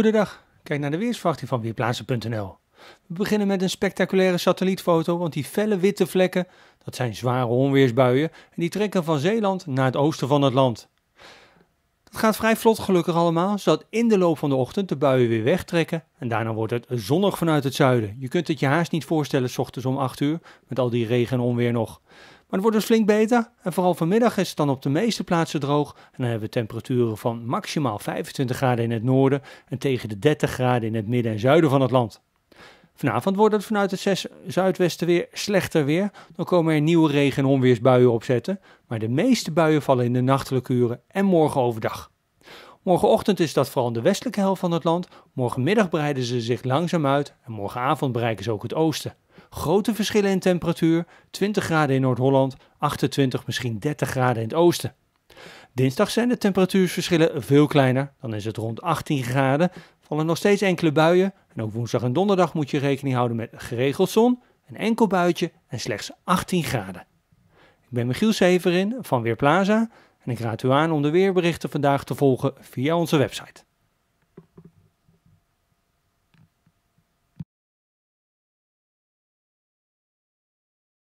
Goedendag, kijk naar de weersverwachting van Weerplaatsen.nl. We beginnen met een spectaculaire satellietfoto, want die felle witte vlekken, dat zijn zware onweersbuien en die trekken van Zeeland naar het oosten van het land. Het gaat vrij vlot gelukkig allemaal, zodat in de loop van de ochtend de buien weer wegtrekken en daarna wordt het zonnig vanuit het zuiden. Je kunt het je haast niet voorstellen s ochtends om 8 uur, met al die regen en onweer nog. Maar het wordt dus flink beter en vooral vanmiddag is het dan op de meeste plaatsen droog. En dan hebben we temperaturen van maximaal 25 graden in het noorden en tegen de 30 graden in het midden en zuiden van het land. Vanavond wordt het vanuit het zuidwesten weer slechter weer. Dan komen er nieuwe regen- en onweersbuien opzetten. Maar de meeste buien vallen in de nachtelijke uren en morgen overdag. Morgenochtend is dat vooral in de westelijke helft van het land. Morgenmiddag breiden ze zich langzaam uit en morgenavond bereiken ze ook het oosten. Grote verschillen in temperatuur, 20 graden in Noord-Holland, 28, misschien 30 graden in het oosten. Dinsdag zijn de temperatuurverschillen veel kleiner, dan is het rond 18 graden, vallen nog steeds enkele buien en ook woensdag en donderdag moet je rekening houden met geregeld zon, een enkel buitje en slechts 18 graden. Ik ben Michiel Severin van Weerplaza en ik raad u aan om de weerberichten vandaag te volgen via onze website.